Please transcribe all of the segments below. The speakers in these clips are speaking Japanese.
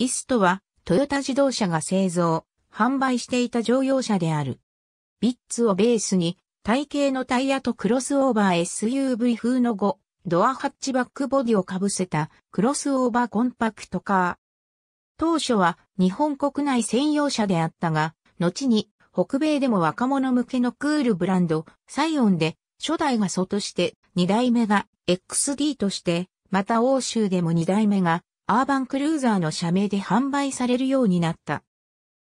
イスとは、トヨタ自動車が製造、販売していた乗用車である。ビッツをベースに、体型のタイヤとクロスオーバー SUV 風の5、ドアハッチバックボディをかぶせたクロスオーバーコンパクトカー。当初は日本国内専用車であったが、後に北米でも若者向けのクールブランド、サイオンで初代がソとして、2代目が XD として、また欧州でも2代目がアーバンクルーザーの社名で販売されるようになった。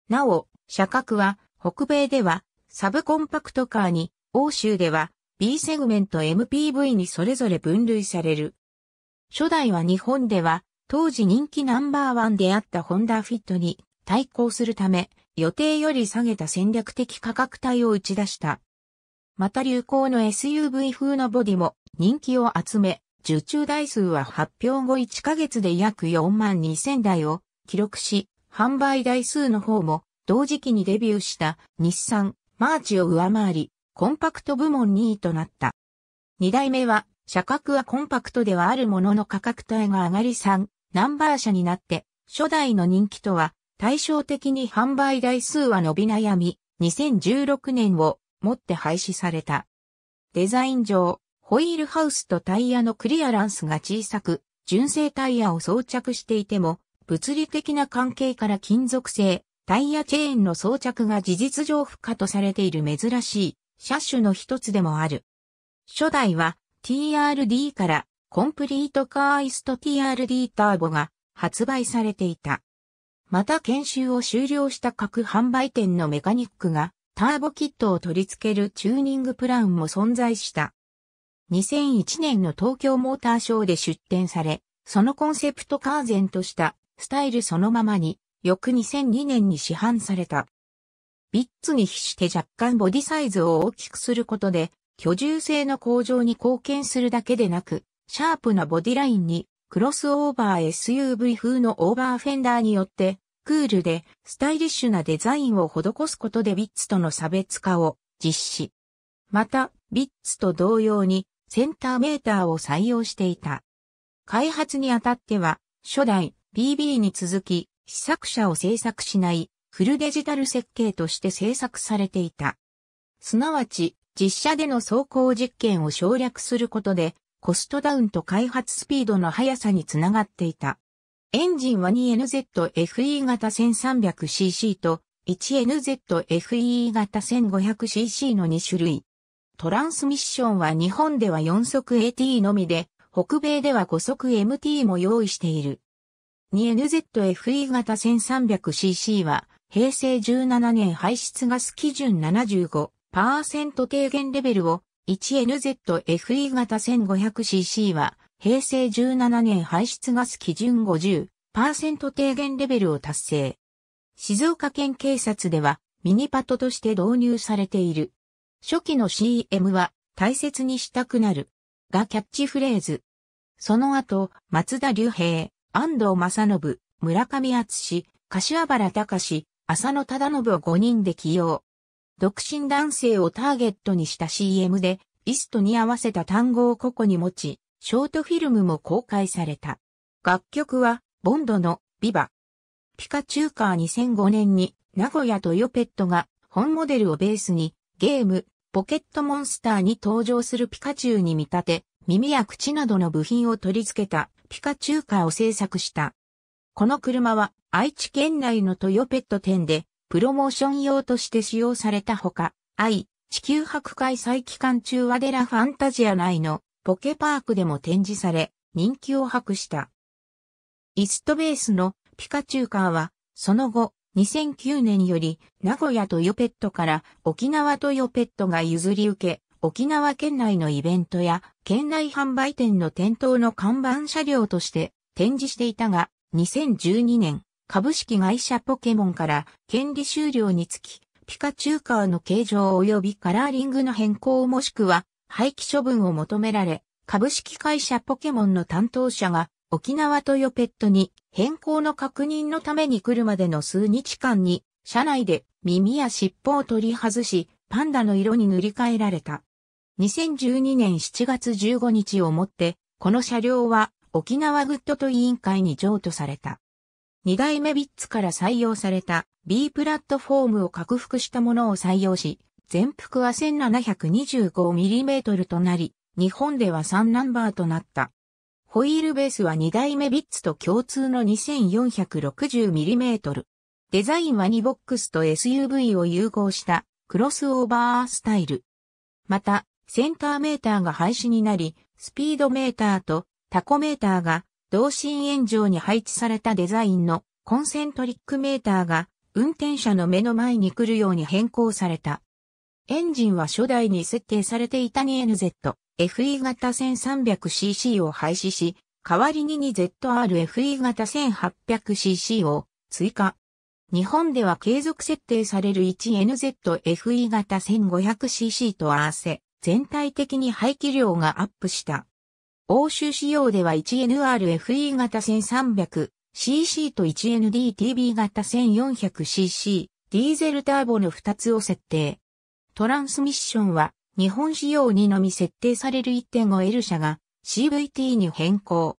なお、車格は北米ではサブコンパクトカーに、欧州では B セグメント MPV にそれぞれ分類される。初代は日本では当時人気ナンバーワンであったホンダフィットに対抗するため予定より下げた戦略的価格帯を打ち出した。また流行の SUV 風のボディも人気を集め受注台数は発表後1ヶ月で約4万2000台を記録し、販売台数の方も同時期にデビューした日産マーチを上回り、コンパクト部門2位となった。2代目は、車格はコンパクトではあるものの価格帯が上がり3、ナンバー車になって、初代の人気とは対照的に販売台数は伸び悩み、2016年をもって廃止された。デザイン上、ホイールハウスとタイヤのクリアランスが小さく、純正タイヤを装着していても、物理的な関係から金属製、タイヤチェーンの装着が事実上不可とされている珍しい車種の一つでもある。初代は TRD からコンプリートカーイスト TRD ターボが発売されていた。また研修を終了した各販売店のメカニックがターボキットを取り付けるチューニングプランも存在した。2001年の東京モーターショーで出展され、そのコンセプトカーゼンとしたスタイルそのままに、翌2002年に市販された。ビッツに比して若干ボディサイズを大きくすることで、居住性の向上に貢献するだけでなく、シャープなボディラインに、クロスオーバー SUV 風のオーバーフェンダーによって、クールでスタイリッシュなデザインを施すことでビッツとの差別化を実施。また、ビッツと同様にセンターメーターを採用していた。開発にあたっては、初代 BB に続き、試作車を制作しないフルデジタル設計として制作されていた。すなわち、実車での走行実験を省略することで、コストダウンと開発スピードの速さにつながっていた。エンジンは 2NZFE 型 1300cc と 1NZFE 型 1500cc の2種類。トランスミッションは日本では4速 AT のみで、北米では5速 MT も用意している。2NZFE 型 1300cc は、平成17年排出ガス基準75%低減レベルを、1NZFE 型 1500cc は、平成17年排出ガス基準50%低減レベルを達成。静岡県警察では、ミニパトとして導入されている。初期の CM は大切にしたくなるがキャッチフレーズ。その後、松田龍平、安藤正信、村上敦柏原隆、浅野忠信を5人で起用。独身男性をターゲットにした CM で、イストに合わせた単語を個々に持ち、ショートフィルムも公開された。楽曲は、ボンドのビバ。ピカチューカー2005年に、名古屋トヨペットが、本モデルをベースに、ゲーム、ポケットモンスターに登場するピカチュウに見立て、耳や口などの部品を取り付けたピカチュウカーを製作した。この車は愛知県内のトヨペット店でプロモーション用として使用されたほか、愛、地球博開催期間中はデラファンタジア内のポケパークでも展示され、人気を博した。イストベースのピカチュウカーは、その後、2009年より名古屋トヨペットから沖縄トヨペットが譲り受け、沖縄県内のイベントや県内販売店の店頭の看板車両として展示していたが、2012年、株式会社ポケモンから権利終了につき、ピカチュウカーの形状及びカラーリングの変更もしくは廃棄処分を求められ、株式会社ポケモンの担当者が沖縄トヨペットに変更の確認のために来るまでの数日間に、車内で耳や尻尾を取り外し、パンダの色に塗り替えられた。2012年7月15日をもって、この車両は沖縄グッドと委員会に譲渡された。二代目ビッツから採用された B プラットフォームを拡幅したものを採用し、全幅は 1725mm となり、日本では3ナンバーとなった。ホイールベースは2代目ビッツと共通の 2460mm。デザインは2ボックスと SUV を融合したクロスオーバースタイル。また、センターメーターが廃止になり、スピードメーターとタコメーターが同心円状に配置されたデザインのコンセントリックメーターが運転者の目の前に来るように変更された。エンジンは初代に設定されていた 2NZ。FE 型 1300cc を廃止し、代わりに 2ZRFE 型 1800cc を追加。日本では継続設定される 1NZFE 型 1500cc と合わせ、全体的に排気量がアップした。欧州仕様では 1NRFE 型 1300cc と 1NDTB 型 1400cc、ディーゼルターボの2つを設定。トランスミッションは日本仕様にのみ設定される 1.5L 車が CVT に変更。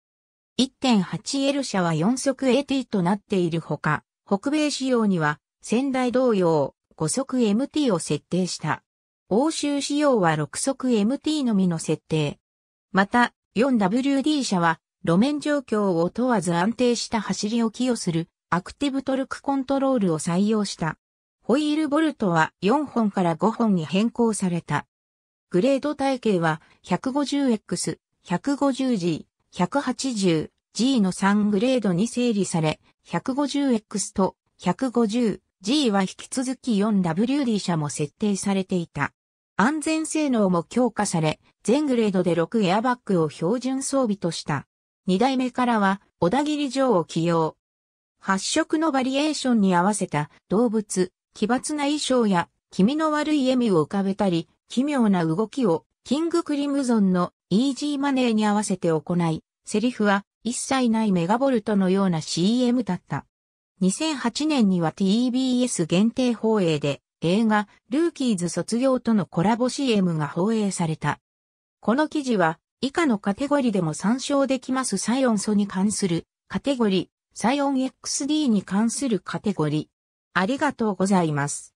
1.8L 車は4速 AT となっているほか、北米仕様には仙台同様5速 MT を設定した。欧州仕様は6速 MT のみの設定。また、4WD 車は路面状況を問わず安定した走りを寄与するアクティブトルクコントロールを採用した。ホイールボルトは4本から5本に変更された。グレード体系は 150X、150G、180G の3グレードに整理され、150X と 150G は引き続き 4WD 車も設定されていた。安全性能も強化され、全グレードで6エアバッグを標準装備とした。2代目からは、小田切城を起用。発色のバリエーションに合わせた動物、奇抜な衣装や気味の悪い笑みを浮かべたり、奇妙な動きをキングクリムゾンのイージーマネーに合わせて行い、セリフは一切ないメガボルトのような CM だった。2008年には TBS 限定放映で映画ルーキーズ卒業とのコラボ CM が放映された。この記事は以下のカテゴリでも参照できますサイオンソに関するカテゴリ、サイオン XD に関するカテゴリ。ありがとうございます。